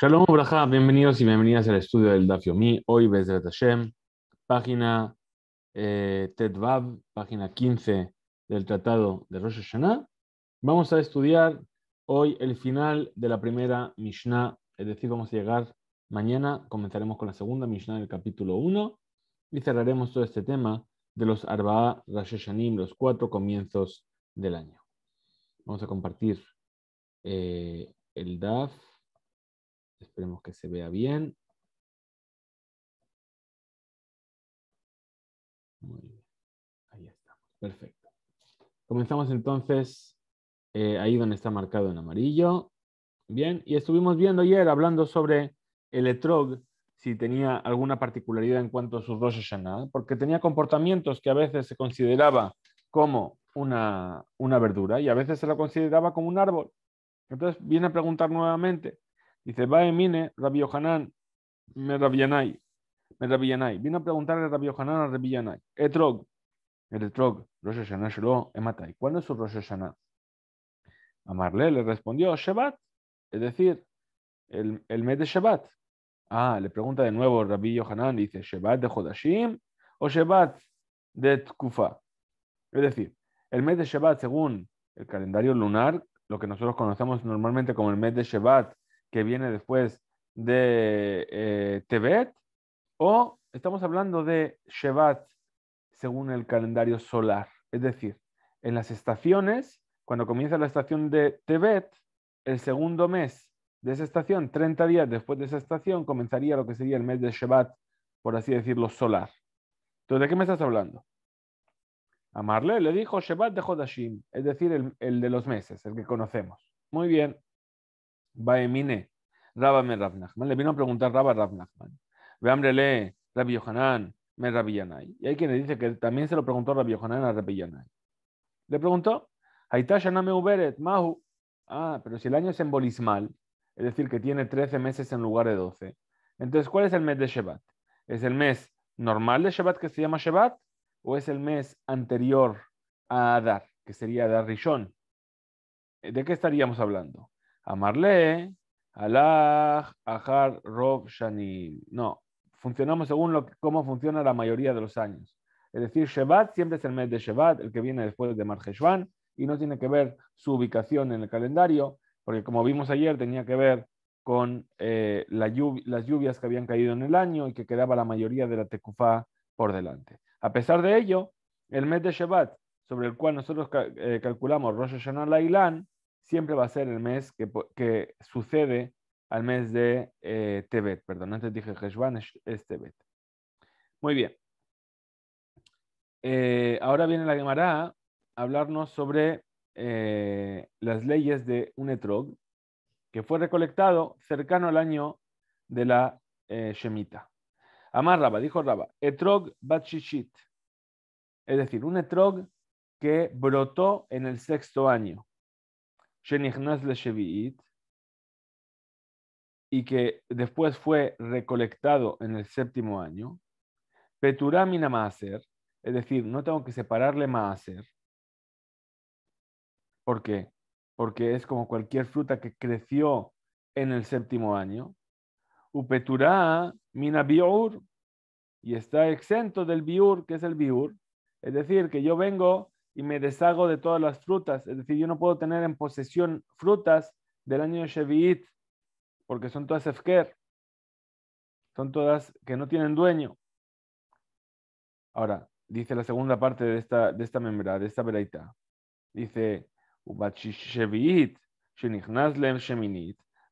Shalom Braja, bienvenidos y bienvenidas al estudio del Dafyomi. Hoy, Bezrat Hashem, página eh, página 15 del Tratado de Rosh Hashanah. Vamos a estudiar hoy el final de la primera Mishnah, es decir, vamos a llegar mañana, comenzaremos con la segunda Mishnah del capítulo 1 y cerraremos todo este tema de los Arba'a Rosh Hashanim, los cuatro comienzos del año. Vamos a compartir eh, el DAF. Esperemos que se vea bien. Muy bien. Ahí estamos. Perfecto. Comenzamos entonces eh, ahí donde está marcado en amarillo. Bien, y estuvimos viendo ayer hablando sobre el etrog, si tenía alguna particularidad en cuanto a sus Rosh nada porque tenía comportamientos que a veces se consideraba como una, una verdura y a veces se la consideraba como un árbol. Entonces viene a preguntar nuevamente, Dice, va emine Rabbi Yohanan, me rabbiyanai me Vino a preguntarle a Rabbi Yohanan a Rabbi Yanai. Etrog, eh, el Etrog, Rosh Hashanah Shelo, Ematai. ¿Cuándo es su Rosh Hashanah? Amarle le respondió, Shabbat, es decir, el, mes de Shabbat. Ah, le pregunta de nuevo Rabbi Yohanan, dice, ¿Shabbat de Jodashim o Shabbat de Tkufa? Es decir, el mes de Shabbat, según el calendario lunar, lo que nosotros conocemos normalmente como el mes de Shabbat, que viene después de eh, Tebet, o estamos hablando de Shevat según el calendario solar. Es decir, en las estaciones, cuando comienza la estación de Tebet, el segundo mes de esa estación, 30 días después de esa estación, comenzaría lo que sería el mes de Shevat, por así decirlo, solar. Entonces, ¿de qué me estás hablando? A Marle le dijo Shevat de Hodashim, es decir, el, el de los meses, el que conocemos. Muy bien. Baemine, Rabba me Le vino a preguntar Rabba Nachman. Rabbi me Rabbi Y hay quien le dice que también se lo preguntó Rabbi Yohanan a Rabbi Le preguntó, me Uberet, Mahu. Ah, pero si el año es embolismal, es decir, que tiene 13 meses en lugar de 12. Entonces, ¿cuál es el mes de Shevat? ¿Es el mes normal de Shevat que se llama Shevat? ¿O es el mes anterior a Adar, que sería Adar Rishon? ¿De qué estaríamos hablando? Amarle, Alah, Ahar, Rob, Shani. No, funcionamos según lo, cómo funciona la mayoría de los años. Es decir, Shevat siempre es el mes de Shevat, el que viene después de Marjeshvan, y no tiene que ver su ubicación en el calendario, porque como vimos ayer, tenía que ver con eh, las lluvias que habían caído en el año y que quedaba la mayoría de la Tecufá por delante. A pesar de ello, el mes de Shevat, sobre el cual nosotros eh, calculamos Rosh Hashanah Lailan, siempre va a ser el mes que, sucede al mes de eh, Tebet. Perdón, antes dije que es, Tebet. Muy bien. Eh, ahora viene la Gemara a hablarnos sobre eh, las leyes de un etrog que fue recolectado cercano al año de la Shemita. Amar Rabba, dijo Rabba, etrog batshishit, es decir, un etrog que brotó en el sexto año y que después fue recolectado en el séptimo año, Peturamina Maaser, es decir, no tengo que separarle Maaser. ¿Por qué? Porque es como cualquier fruta que creció en el séptimo año. Upetura mina biur, y está exento del biur, que es el biur. Es decir, que yo vengo y me deshago de todas las frutas. Es decir, yo no puedo tener en posesión frutas del año Shevi'it, porque son todas Efker. Son todas que no tienen dueño. Ahora, dice la segunda parte de esta, de esta membra, de esta veraita. Dice,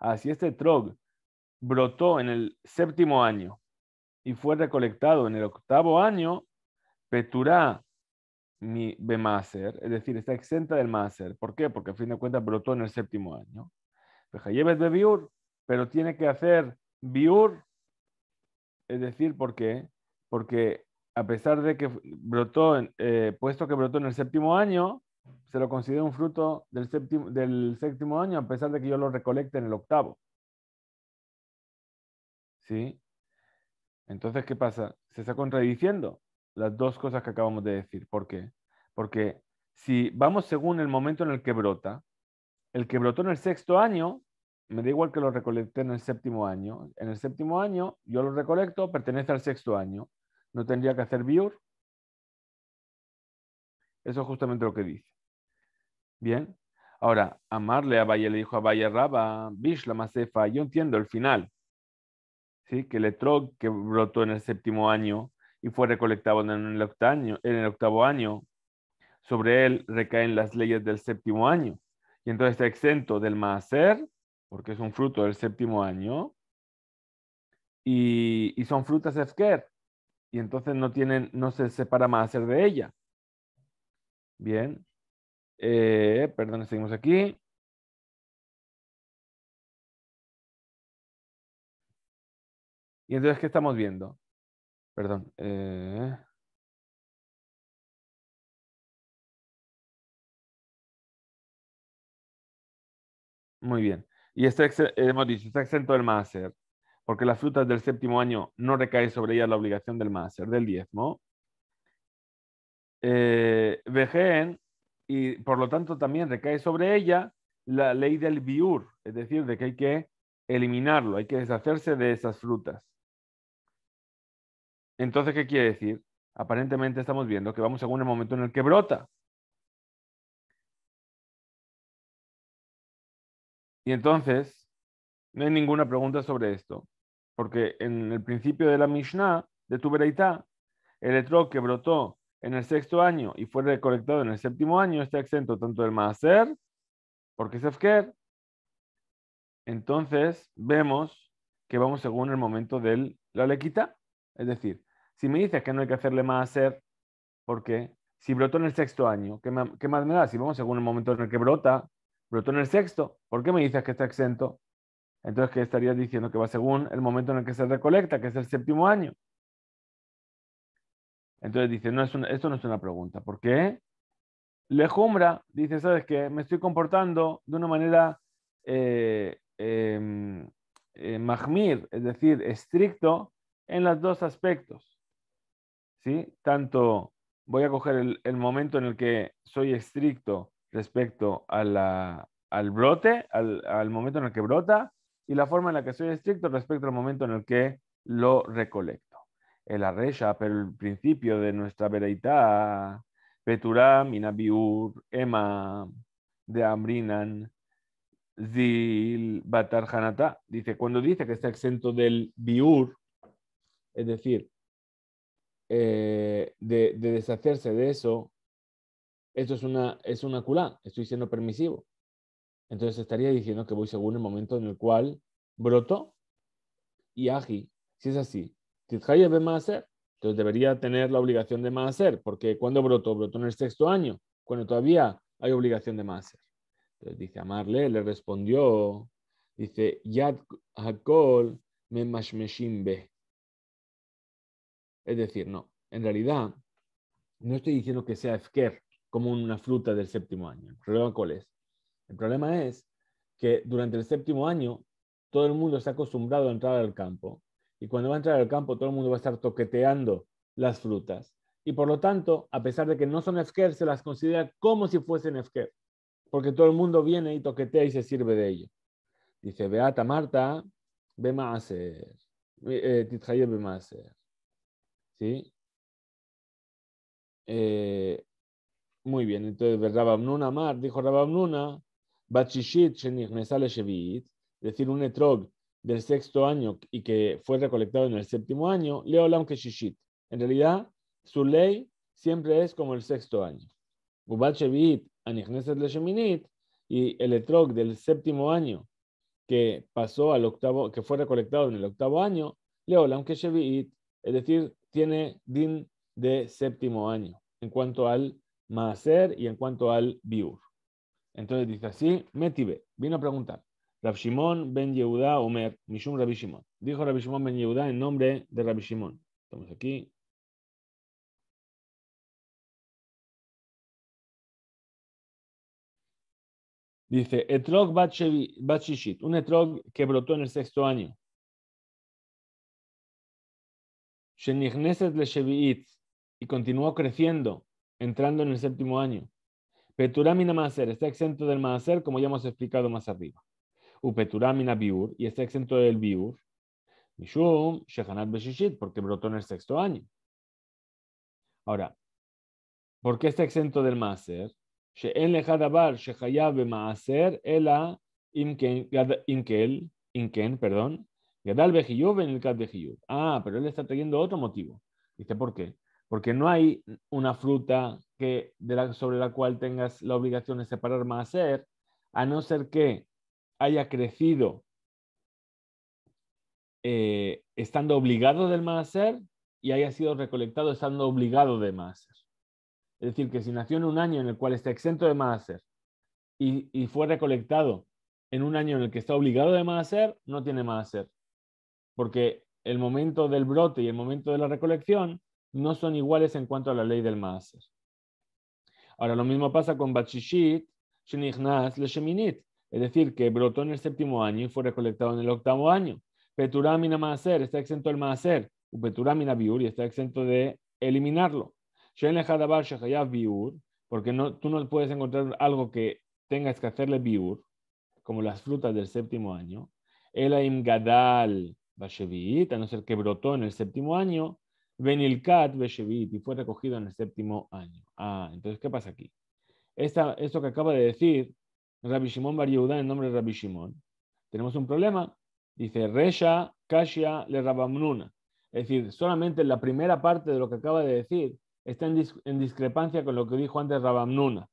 Así ah, este trog brotó en el séptimo año y fue recolectado en el octavo año, Peturá mi Bemaser, es decir, está exenta del Maser. ¿Por qué? Porque a fin de cuentas brotó en el séptimo año. de Biur, pero tiene que hacer Biur, es decir, ¿por qué? Porque a pesar de que brotó, eh, puesto que brotó en el séptimo año, se lo considera un fruto del séptimo, del séptimo año, a pesar de que yo lo recolecte en el octavo. ¿Sí? Entonces, ¿qué pasa? Se está contradiciendo las dos cosas que acabamos de decir. ¿Por qué? Porque si vamos según el momento en el que brota, el que brotó en el sexto año, me da igual que lo recolecté en el séptimo año. En el séptimo año yo lo recolecto, pertenece al sexto año. No tendría que hacer biur. Eso es justamente lo que dice. Bien. Ahora, amarle a Valle le dijo a Valle Raba, Bishla Masefa, yo entiendo el final. ¿Sí? Que el tro que brotó en el séptimo año y fue recolectado en el octavo en el octavo año sobre él recaen las leyes del séptimo año. Y entonces está exento del maaser, porque es un fruto del séptimo año, y, son frutas Esquer. y entonces no tienen, no se separa maaser de ella. Bien, eh, perdón, seguimos aquí. Y entonces, ¿qué estamos viendo? Perdón. Eh. Muy bien. Y está, eh, hemos dicho, está exento del máster, porque las frutas del séptimo año no recae sobre ella la obligación del máster, del diezmo. Eh, y por lo tanto también recae sobre ella la ley del biur, es decir, de que hay que eliminarlo, hay que deshacerse de esas frutas. Entonces, ¿qué quiere decir? Aparentemente estamos viendo que vamos según el momento en el que brota. Y entonces, no hay ninguna pregunta sobre esto, porque en el principio de la Mishnah, de tu Bereitá, el etrog que brotó en el sexto año y fue recolectado en el séptimo año está exento tanto del Maaser, porque es Efker. Entonces, vemos que vamos según el momento de la lequita, es decir, si me dices que no hay que hacerle más hacer, ¿por qué? Si brotó en el sexto año, ¿qué, más me da? Si vamos según el momento en el que brota, brotó en el sexto, ¿por qué me dices que está exento? Entonces, ¿qué estarías diciendo? Que va según el momento en el que se recolecta, que es el séptimo año. Entonces dice, no esto no es una pregunta. ¿Por qué? Lejumbra dice, ¿sabes qué? Me estoy comportando de una manera eh, em, eh es decir, estricto en los dos aspectos. Tanto voy a coger el, momento en el que soy estricto respecto al brote, al, al, momento en el que brota, y la forma en la que soy estricto respecto al momento en el que lo recolecto. El la pero el principio de nuestra vereita, peturá, biur ema, de amrinan, zil, batar, Dice, cuando dice que está exento del biur, es decir, eh, de, deshacerse de eso, esto es una, es una culá, estoy siendo permisivo. Entonces estaría diciendo que voy según el momento en el cual brotó y agi si es así, ve hacer entonces debería tener la obligación de hacer porque cuando brotó, brotó en el sexto año, cuando todavía hay obligación de hacer Entonces dice Amarle, le respondió, dice, Yad Hakol me es decir, no, en realidad no estoy diciendo que sea efker como una fruta del séptimo año. ¿El problema cuál es? El problema es que durante el séptimo año todo el mundo está acostumbrado a entrar al campo y cuando va a entrar al campo todo el mundo va a estar toqueteando las frutas y por lo tanto, a pesar de que no son efker, se las considera como si fuesen efker, porque todo el mundo viene y toquetea y se sirve de ello. Dice, Beata Marta, ve más, eh, ¿sí? Eh, muy bien, entonces pues, Rabamnuna Mar dijo Rabamnuna, Bachishit Shenihnesale Shevit, es decir, un etrog del sexto año y que fue recolectado en el séptimo año, Leolam Keshishit. En realidad, su ley siempre es como el sexto año. y el etrog del séptimo año que pasó al octavo, que fue recolectado en el octavo año, Leolam Keshevit, es decir, tiene din de séptimo año en cuanto al maaser y en cuanto al biur. Entonces dice así, Metibe, vino a preguntar, Rab Shimon ben Yehuda Omer, Mishum Rabbi Shimon. Dijo Rabbi Shimon ben Yehuda en nombre de Rabbi Shimon. Estamos aquí. Dice, Etrog Batshishit, un Etrog que brotó en el sexto año. le Shevi'it, y continuó creciendo, entrando en el séptimo año. Peturamina Maaser está exento del Maaser, como ya hemos explicado más arriba. Upeturamina Biur, y está exento del Biur. Mishum Shehanat Beshishit, porque brotó en el sexto año. Ahora, ¿por qué está exento del Maaser? She'en lejadabar maaser ela imken, inken perdón, el Bejiyub en el de Bejiyub. Ah, pero él está teniendo otro motivo. viste ¿por qué? Porque no hay una fruta que, sobre la cual tengas la obligación de separar más ser, a no ser que haya crecido eh, estando obligado del ser y haya sido recolectado estando obligado de hacer. Es decir, que si nació en un año en el cual está exento de más y, y fue recolectado en un año en el que está obligado de más ser no tiene más ser porque el momento del brote y el momento de la recolección no son iguales en cuanto a la ley del Maaser. Ahora, lo mismo pasa con Bachishit, Shenichnas, es decir, que brotó en el séptimo año y fue recolectado en el octavo año. Peturamina Maaser está exento del Maaser, Peturamina Biur y está exento de eliminarlo. Biur, porque tú no puedes encontrar algo que tengas que hacerle Biur, como las frutas del séptimo año. Elaim Gadal, Bashevit, a no ser que brotó en el séptimo año, Benilkat Beshevit, y fue recogido en el séptimo año. Ah, entonces, ¿qué pasa aquí? esto que acaba de decir Rabbi Shimon Bar Yehuda, en nombre de Rabbi Shimon, tenemos un problema. Dice Resha Kashia le Rabamnuna. Es decir, solamente la primera parte de lo que acaba de decir está en, en discrepancia con lo que dijo antes Rabamnuna.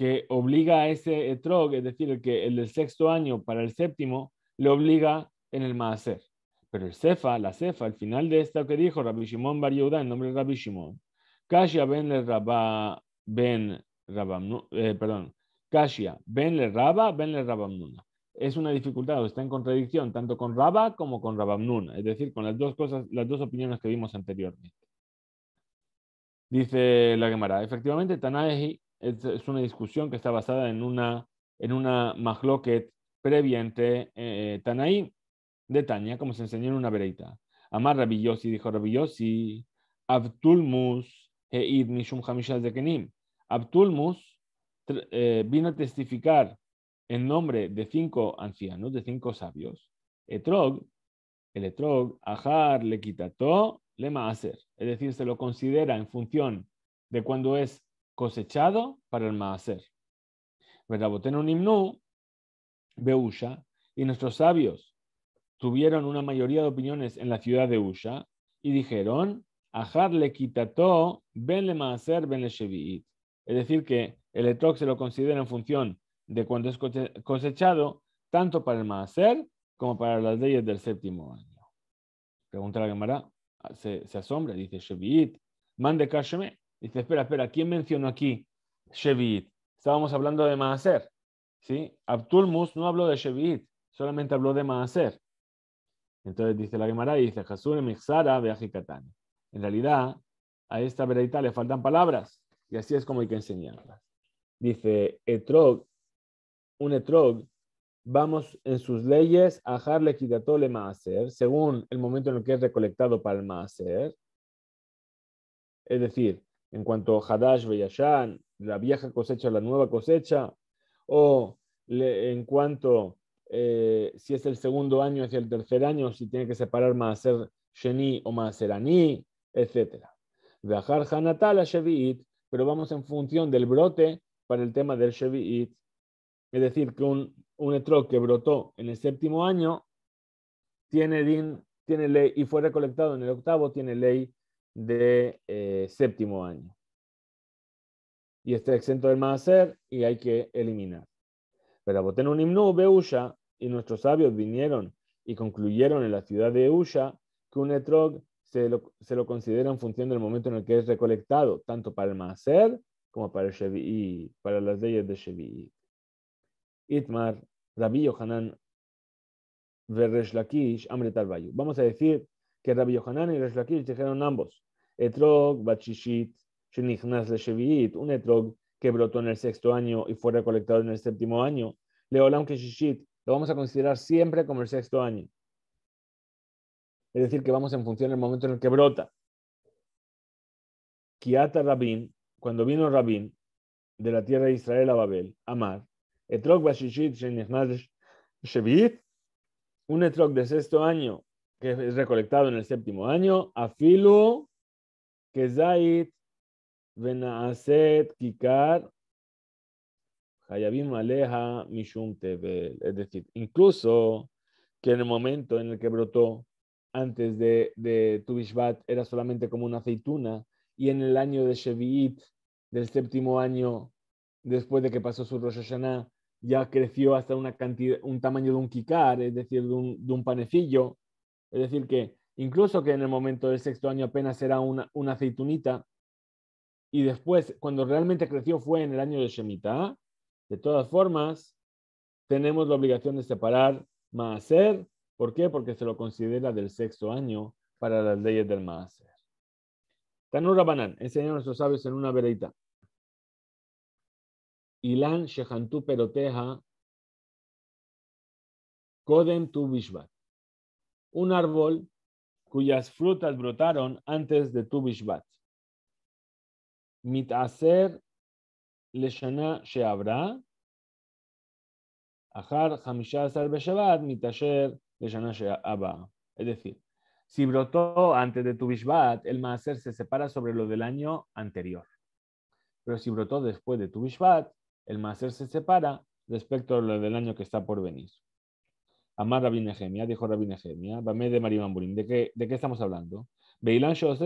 que obliga a ese etrog, es decir, el, que, el del sexto año para el séptimo, le obliga en el maaser. Pero el cefa, la cefa, al final de esto que dijo Rabbi Shimon Bar en nombre de Rabbi Shimon, Kashia ben le Rabba, ben eh, perdón, Kashia ben le Rabba, ben le Rabamnuna. Es una dificultad o está en contradicción tanto con Rabba como con Rabamnuna, es decir, con las dos cosas, las dos opiniones que vimos anteriormente. Dice la Gemara, efectivamente, Tanaehi es, una discusión que está basada en una, en una mahloket previa entre eh, Tanaí de Tania, como se enseñó en una vereita. Amar Rabillosi dijo Rabillosi, Abtulmus heid mishum hamishas de Kenim. Abtulmus eh, vino a testificar en nombre de cinco ancianos, de cinco sabios. Etrog, el Etrog, Ajar le quitató, le Es decir, se lo considera en función de cuando es cosechado para el Maaser. un himno, Beusha, y nuestros sabios tuvieron una mayoría de opiniones en la ciudad de Usha y dijeron, Ajar le quitato ben le maaser Es decir, que el etrog se lo considera en función de cuando es cosechado, tanto para el maaser como para las leyes del séptimo año. Pregunta la Gemara, se, asombra, dice Shevi'it, mande Dice, espera, espera, ¿quién mencionó aquí Shevit? Estábamos hablando de Maaser. ¿sí? Abtulmus no habló de Sheviit, solamente habló de Maaser. Entonces dice la Gemara y dice, Jesús Mixara Katani. En realidad, a esta veredita le faltan palabras y así es como hay que enseñarlas. Dice, Etrog, un Etrog, vamos en sus leyes a Harle Kidatole Maaser, según el momento en el que es recolectado para el Maaser. Es decir, en cuanto a Hadash Beyashan, la vieja cosecha la nueva cosecha, o en cuanto eh, si es el segundo año hacia el tercer año, si tiene que separar más ser Sheni o Maaser Ani, etc. Viajar Hanatal a Shevi'it, pero vamos en función del brote para el tema del Shevi'it, es decir, que un, un que brotó en el séptimo año tiene, din, tiene ley y fue recolectado en el octavo, tiene ley de eh, séptimo año. Y está exento del Maaser y hay que eliminar. Pero Boten Unim Beusha, y nuestros sabios vinieron y concluyeron en la ciudad de Usha que un etrog se lo, se considera en función del momento en el que es recolectado, tanto para el Maaser como para el para las leyes de Shevi'i. Itmar, Rabbi Yohanan, Veresh Vamos a decir que Rabbi Yohanan y Resh dijeron ambos, etrog bachishit shenichnas un etrog que brotó en el sexto año y fue recolectado en el séptimo año, leolam keshishit, lo vamos a considerar siempre como el sexto año. Es decir, que vamos en función del momento en el que brota. Kiata Rabin, cuando vino Rabin de la tierra de Israel a Babel, Amar, Etrog Bashishit Shenichnas Shevit, un Etrog de sexto año que es recolectado en el séptimo año, afilu kezait venaaset kikar hayabim aleja mishum tebel. Es decir, incluso que en el momento en el que brotó antes de, de tu era solamente como una aceituna y en el año de Shevi'it, del séptimo año, después de que pasó su Rosh Hashanah, ya creció hasta una cantidad, un tamaño de un kikar, es decir, de un panecillo, es decir, que incluso que en el momento del sexto año apenas era una, aceitunita, y después, cuando realmente creció, fue en el año de Shemitah. De todas formas, tenemos la obligación de separar Maaser. ¿Por qué? Porque se lo considera del sexto año para las leyes del Maaser. Tanura Banan, a nuestros sabios en una veredita. Ilan Shehantú Peroteja Kodem Tu Bishvat un árbol cuyas frutas brotaron antes de tu Bishvat. Mitaser leshana sheabra. Ajar hamishasar beshabat mitasher leshana Es decir, si brotó antes de tu Bishvat, el maaser se separa sobre lo del año anterior. Pero si brotó después de tu Bishvat, el maaser se separa respecto a lo del año que está por venir. Amar Rabbi Nehemia, dijo Rabbi Nehemia, Bamé de Marimamburim, ¿de qué, ¿de qué estamos hablando? Berejot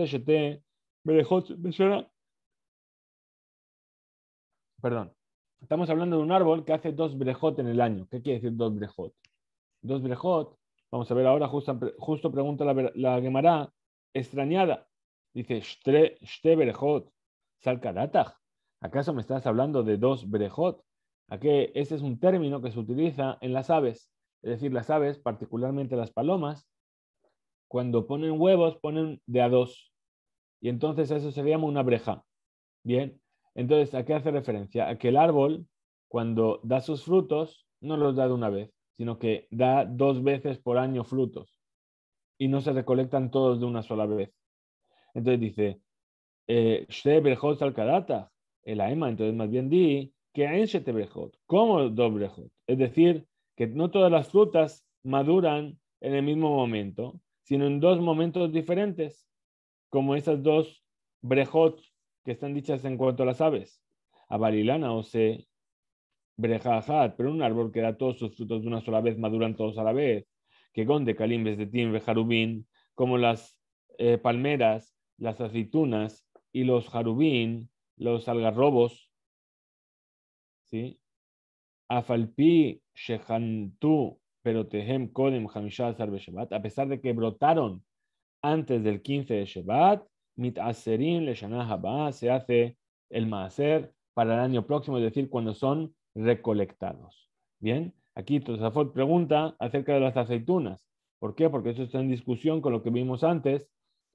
Perdón. Estamos hablando de un árbol que hace dos brejot en el año. ¿Qué quiere decir dos brejot? Dos brejot, vamos a ver ahora, justo, pregunta la, la Gemara, extrañada. Dice, ¿Acaso me estás hablando de dos brejot? qué? ese es un término que se utiliza en las aves es decir, las aves, particularmente las palomas, cuando ponen huevos, ponen de a dos. Y entonces eso se llama una breja. Bien, entonces, ¿a qué hace referencia? A que el árbol, cuando da sus frutos, no los da de una vez, sino que da dos veces por año frutos. Y no se recolectan todos de una sola vez. Entonces dice, eh, el aema, entonces más bien di, que brejot, como dos brejot. Es decir, que no todas las frutas maduran en el mismo momento, sino en dos momentos diferentes, como esas dos brejot que están dichas en cuanto a las aves. a barilana o se brejajat, pero un árbol que da todos sus frutos de una sola vez, maduran todos a la vez. Que conde calimbes, de timbre, jarubín, como las eh, palmeras, las aceitunas y los jarubín, los algarrobos. ¿Sí? afalpi a pesar de que brotaron antes del 15 de Shebat, Mit se hace el maaser para el año próximo, es decir, cuando son recolectados. Bien, aquí Tosafot pregunta acerca de las aceitunas. ¿Por qué? Porque eso está en discusión con lo que vimos antes,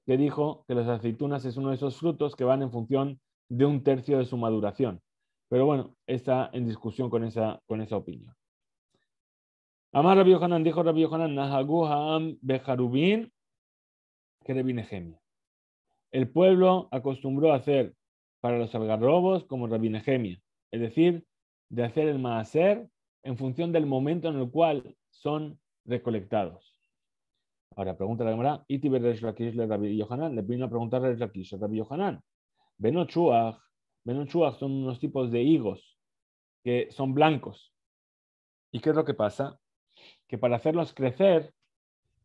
que dijo que las aceitunas es uno de esos frutos que van en función de un tercio de su maduración. Pero bueno, está en discusión con esa, con esa opinión. Amar Rabbi Yohanan, dijo Rabbi Yohanan, Nahagu Haam Bejarubin, que El pueblo acostumbró a hacer para los algarrobos como Rabbi Nehemia, es decir, de hacer el maaser en función del momento en el cual son recolectados. Ahora pregunta la cámara, ¿y Tiberes Rakish le Rabbi Yohanan? Le vino a preguntar a Rabbi Yohanan. Benochuach, Benochuach son unos tipos de higos que son blancos. ¿Y qué es lo que pasa? que para hacerlos crecer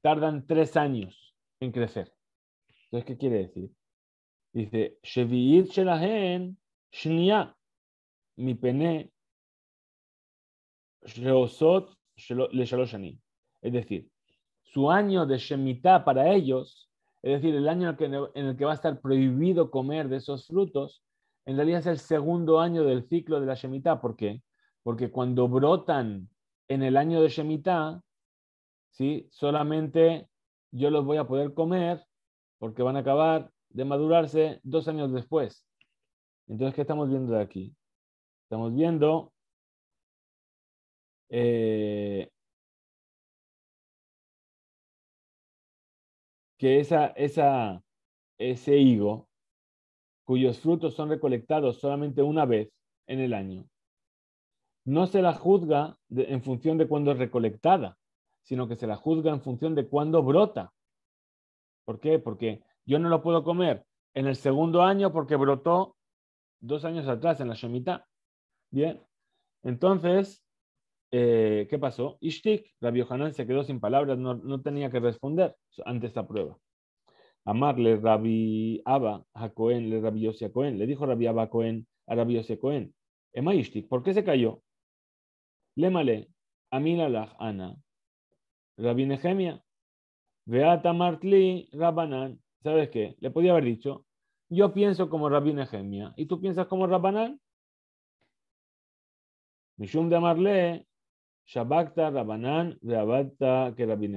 tardan tres años en crecer. Entonces, ¿qué quiere decir? Dice, mi pene, Es decir, su año de Shemitah para ellos, es decir, el año en el que va a estar prohibido comer de esos frutos, en realidad es el segundo año del ciclo de la Shemitah. ¿Por qué? Porque cuando brotan en el año de Shemitah, ¿sí? solamente yo los voy a poder comer porque van a acabar de madurarse dos años después. Entonces, ¿qué estamos viendo de aquí? Estamos viendo eh, que esa, esa, ese higo, cuyos frutos son recolectados solamente una vez en el año, no se la juzga en función de cuándo es recolectada, sino que se la juzga en función de cuándo brota. ¿Por qué? Porque yo no lo puedo comer en el segundo año porque brotó dos años atrás en la Shemitah. Bien, entonces, eh, ¿qué pasó? Ishtik, Rabbi se quedó sin palabras, no, tenía que responder ante esta prueba. Amarle Rabbi Abba a Cohen, le Rabbi a Cohen, le dijo Rabbi Abba a Cohen, a Rabbi Cohen, ¿por qué se cayó? Lemale, Amila Ana. Rabbi Beata Martli Rabbanan. ¿Sabes qué? Le podía haber dicho, yo pienso como Rabbi y tú piensas como Rabbanan? Mishum de Amarle, Shabakta Rabbanan, que Rabbi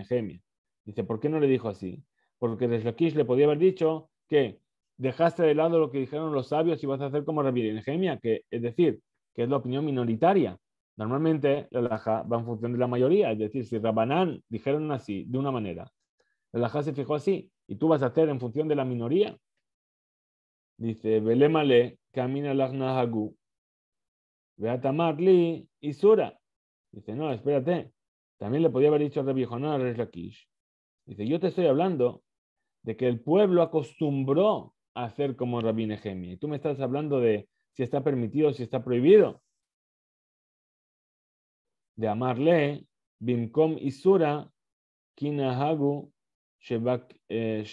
Dice, ¿por qué no le dijo así? Porque Reshlakish le podía haber dicho que dejaste de lado lo que dijeron los sabios y vas a hacer como Rabbi que es decir, que es la opinión minoritaria. Normalmente la laja va en función de la mayoría, es decir, si Rabanán dijeron así, de una manera, la laja se fijó así, y tú vas a hacer en función de la minoría. Dice, Belemale, camina Hagu, marli y Sura. Dice, no, espérate, también le podía haber dicho a Rabbi a Kish. Dice, yo te estoy hablando de que el pueblo acostumbró a hacer como Rabbi y Tú me estás hablando de si está permitido, si está prohibido de amarle, bimkom isura, kinahagu, eh,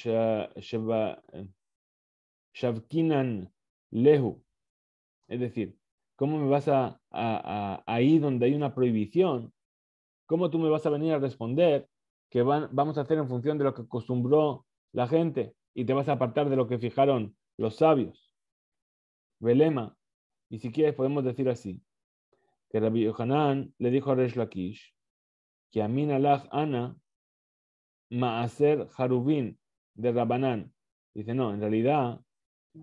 shavkinan lehu. Es decir, ¿cómo me vas a, ahí donde hay una prohibición? ¿Cómo tú me vas a venir a responder que vamos a hacer en función de lo que acostumbró la gente y te vas a apartar de lo que fijaron los sabios? Belema, y si quieres podemos decir así, que Rabbi Yohanan le dijo a Resh Lakish que Amin alah Ana Maaser Harubin de Rabanán. Dice, no, en realidad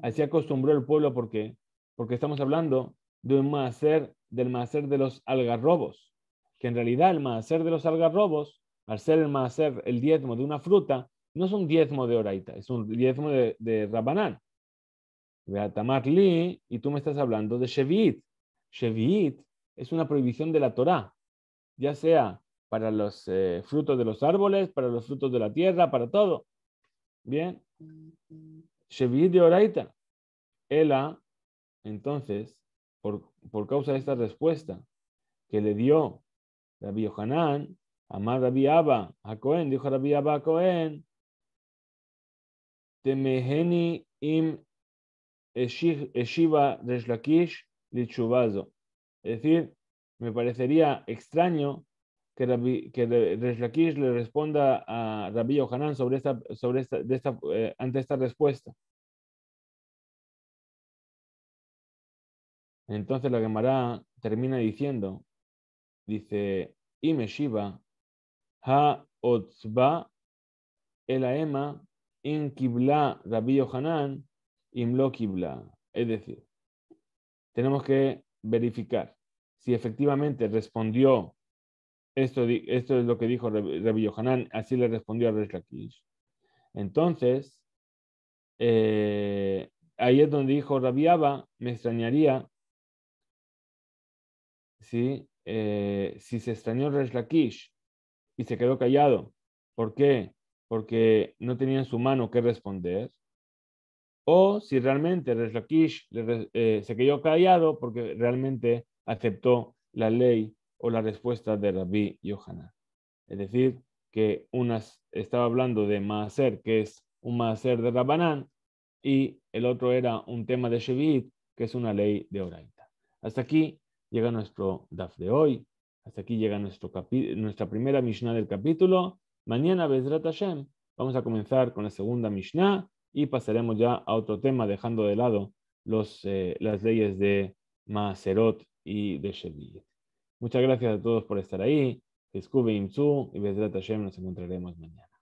así acostumbró el pueblo porque porque estamos hablando de un Maaser del Maaser de los algarrobos, que en realidad el Maaser de los algarrobos, al ser el Maaser el diezmo de una fruta, no es un diezmo de Oraita, es un diezmo de, de Rabanán. li y tú me estás hablando de Shevi'it, Shevit es una prohibición de la Torá, ya sea para los eh, frutos de los árboles, para los frutos de la tierra, para todo. Bien. Shevi de Oraita. Ela, entonces, por, por, causa de esta respuesta que le dio Rabbi Yohanan, Amar Rabbi Abba a Cohen, dijo Rabbi Abba a Cohen, Temeheni im Eshiva Reshlakish Lichubazo. Es decir, me parecería extraño que, Rabbi, que le responda a Rabbi Yohanan sobre esta, sobre esta, de esta eh, ante esta respuesta. Entonces la Gemara termina diciendo, dice, y Shiva, Ha Otzba, aema In Kibla, Rabbi Yohanan, lo Kibla. Es decir, tenemos que verificar si efectivamente respondió esto, esto es lo que dijo Rabbi Yohanan, así le respondió a Entonces, eh, ahí es donde dijo Rabiaba: me extrañaría eh, si se extrañó Resh Lakish y se quedó callado. ¿Por qué? Porque no tenía en su mano qué responder o si realmente Resh eh, se quedó callado porque realmente aceptó la ley o la respuesta de Rabbi Yohanan. Es decir, que unas estaba hablando de Maaser, que es un Maaser de Rabanán, y el otro era un tema de Shevit, que es una ley de Oraita. Hasta aquí llega nuestro DAF de hoy. Hasta aquí llega nuestra primera Mishnah del capítulo. Mañana, Bezrat Hashem, vamos a comenzar con la segunda Mishnah y pasaremos ya a otro tema, dejando de lado los, eh, las leyes de Maserot y de Sheviet. Muchas gracias a todos por estar ahí. Escube Imzu y nos encontraremos mañana.